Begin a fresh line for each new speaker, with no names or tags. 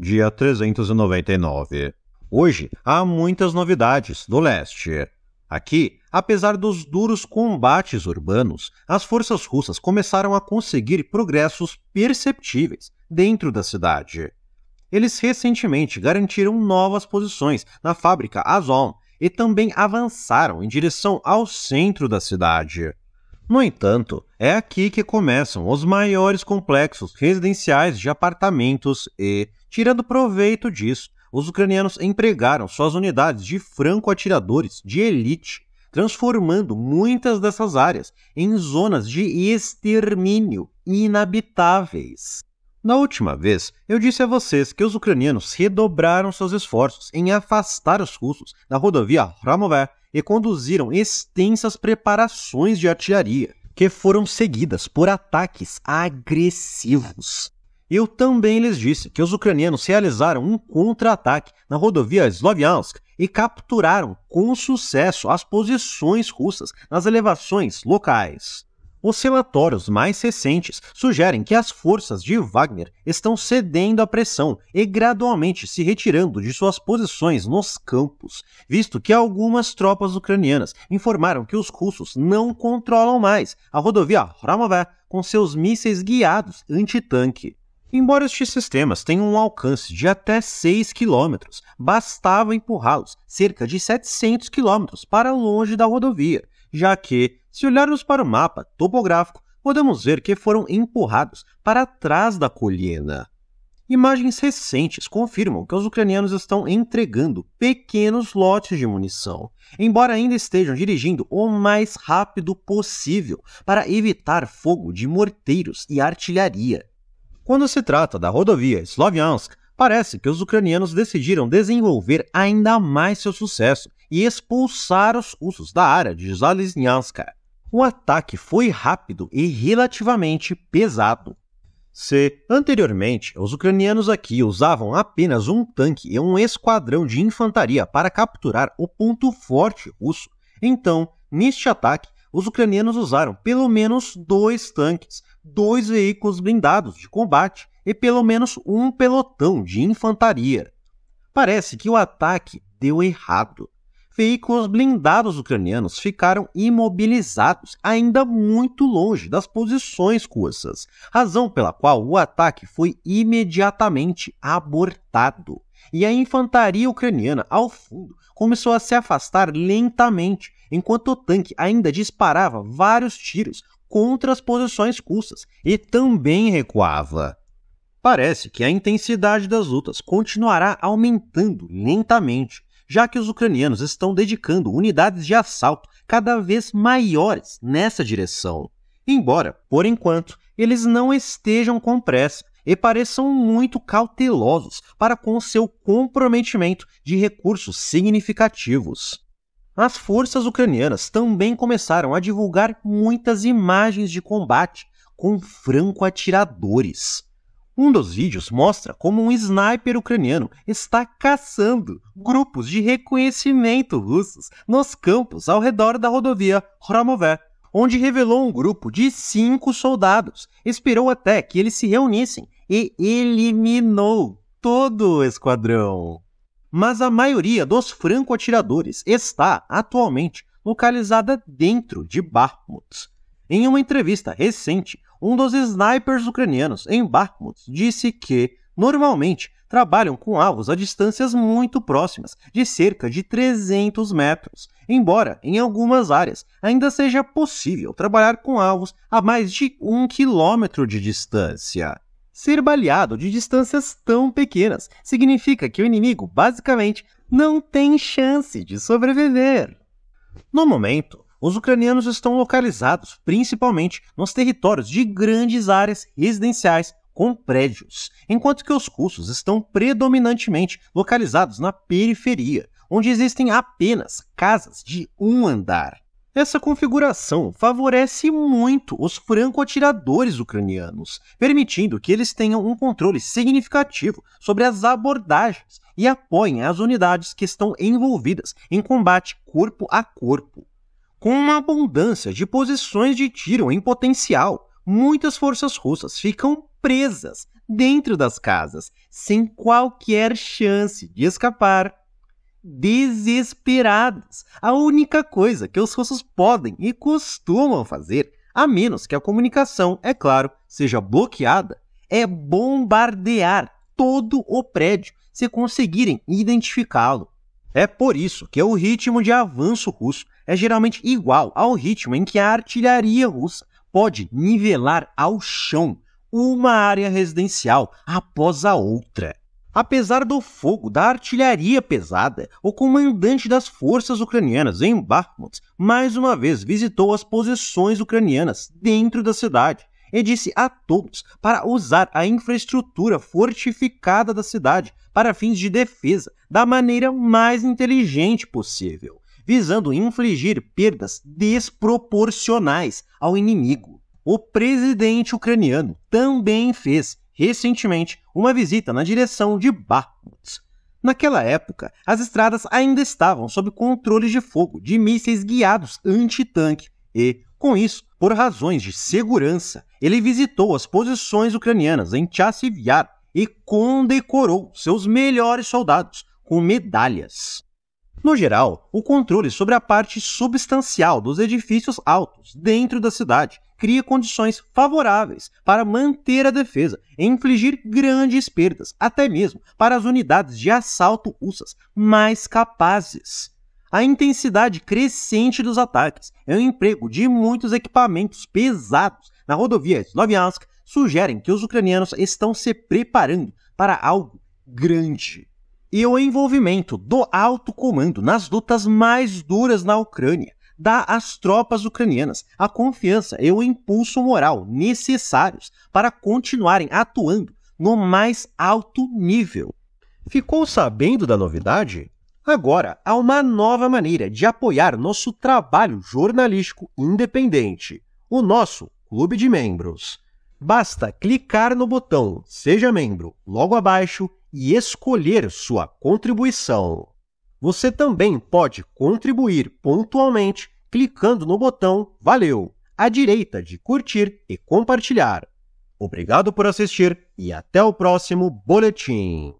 dia 399. Hoje há muitas novidades do leste. Aqui, apesar dos duros combates urbanos, as forças russas começaram a conseguir progressos perceptíveis dentro da cidade. Eles recentemente garantiram novas posições na fábrica Azon e também avançaram em direção ao centro da cidade. No entanto, é aqui que começam os maiores complexos residenciais de apartamentos e, tirando proveito disso, os ucranianos empregaram suas unidades de franco-atiradores de elite, transformando muitas dessas áreas em zonas de extermínio inabitáveis. Na última vez, eu disse a vocês que os ucranianos redobraram seus esforços em afastar os russos da rodovia Hramová e conduziram extensas preparações de artilharia, que foram seguidas por ataques agressivos. Eu também lhes disse que os ucranianos realizaram um contra-ataque na rodovia Sloviansk e capturaram com sucesso as posições russas nas elevações locais. Os relatórios mais recentes sugerem que as forças de Wagner estão cedendo à pressão e gradualmente se retirando de suas posições nos campos, visto que algumas tropas ucranianas informaram que os russos não controlam mais a rodovia Hromová com seus mísseis guiados antitanque. Embora estes sistemas tenham um alcance de até 6 km, bastava empurrá-los cerca de 700 km para longe da rodovia, já que se olharmos para o mapa topográfico, podemos ver que foram empurrados para trás da colina. Imagens recentes confirmam que os ucranianos estão entregando pequenos lotes de munição, embora ainda estejam dirigindo o mais rápido possível para evitar fogo de morteiros e artilharia. Quando se trata da rodovia Sloviansk, parece que os ucranianos decidiram desenvolver ainda mais seu sucesso e expulsar os russos da área de Zaliznyavska. O ataque foi rápido e relativamente pesado. Se, anteriormente, os ucranianos aqui usavam apenas um tanque e um esquadrão de infantaria para capturar o ponto forte russo, então, neste ataque, os ucranianos usaram pelo menos dois tanques, dois veículos blindados de combate e pelo menos um pelotão de infantaria. Parece que o ataque deu errado veículos blindados ucranianos ficaram imobilizados, ainda muito longe das posições russas, razão pela qual o ataque foi imediatamente abortado. E a infantaria ucraniana, ao fundo, começou a se afastar lentamente, enquanto o tanque ainda disparava vários tiros contra as posições russas e também recuava. Parece que a intensidade das lutas continuará aumentando lentamente já que os ucranianos estão dedicando unidades de assalto cada vez maiores nessa direção. Embora, por enquanto, eles não estejam com pressa e pareçam muito cautelosos para com seu comprometimento de recursos significativos. As forças ucranianas também começaram a divulgar muitas imagens de combate com franco-atiradores. Um dos vídeos mostra como um sniper ucraniano está caçando grupos de reconhecimento russos nos campos ao redor da rodovia Hromové, onde revelou um grupo de cinco soldados, esperou até que eles se reunissem e eliminou todo o esquadrão. Mas a maioria dos franco-atiradores está, atualmente, localizada dentro de Bakhmut. Em uma entrevista recente, um dos snipers ucranianos em Bakhmut disse que, normalmente, trabalham com alvos a distâncias muito próximas, de cerca de 300 metros, embora em algumas áreas ainda seja possível trabalhar com alvos a mais de um quilômetro de distância. Ser baleado de distâncias tão pequenas significa que o inimigo, basicamente, não tem chance de sobreviver. No momento, os ucranianos estão localizados principalmente nos territórios de grandes áreas residenciais com prédios, enquanto que os russos estão predominantemente localizados na periferia, onde existem apenas casas de um andar. Essa configuração favorece muito os franco-atiradores ucranianos, permitindo que eles tenham um controle significativo sobre as abordagens e apoiem as unidades que estão envolvidas em combate corpo a corpo. Com uma abundância de posições de tiro em potencial, muitas forças russas ficam presas dentro das casas, sem qualquer chance de escapar. Desesperadas, a única coisa que os russos podem e costumam fazer, a menos que a comunicação, é claro, seja bloqueada, é bombardear todo o prédio se conseguirem identificá-lo. É por isso que o ritmo de avanço russo é geralmente igual ao ritmo em que a artilharia russa pode nivelar ao chão uma área residencial após a outra. Apesar do fogo da artilharia pesada, o comandante das forças ucranianas em Bakhmut mais uma vez visitou as posições ucranianas dentro da cidade e disse a todos para usar a infraestrutura fortificada da cidade para fins de defesa da maneira mais inteligente possível, visando infligir perdas desproporcionais ao inimigo. O presidente ucraniano também fez, recentemente, uma visita na direção de Bakhmut. Naquela época, as estradas ainda estavam sob controle de fogo de mísseis guiados anti tanque e, com isso, por razões de segurança, ele visitou as posições ucranianas em Chassivyar e condecorou seus melhores soldados com medalhas. No geral, o controle sobre a parte substancial dos edifícios altos dentro da cidade cria condições favoráveis para manter a defesa e infligir grandes perdas, até mesmo para as unidades de assalto russas mais capazes. A intensidade crescente dos ataques é o emprego de muitos equipamentos pesados na rodovia Sloviansk sugerem que os ucranianos estão se preparando para algo grande. E o envolvimento do alto comando nas lutas mais duras na Ucrânia dá às tropas ucranianas a confiança e o impulso moral necessários para continuarem atuando no mais alto nível. Ficou sabendo da novidade? Agora há uma nova maneira de apoiar nosso trabalho jornalístico independente, o nosso Clube de Membros. Basta clicar no botão Seja Membro logo abaixo e escolher sua contribuição. Você também pode contribuir pontualmente clicando no botão Valeu à direita de curtir e compartilhar. Obrigado por assistir e até o próximo boletim.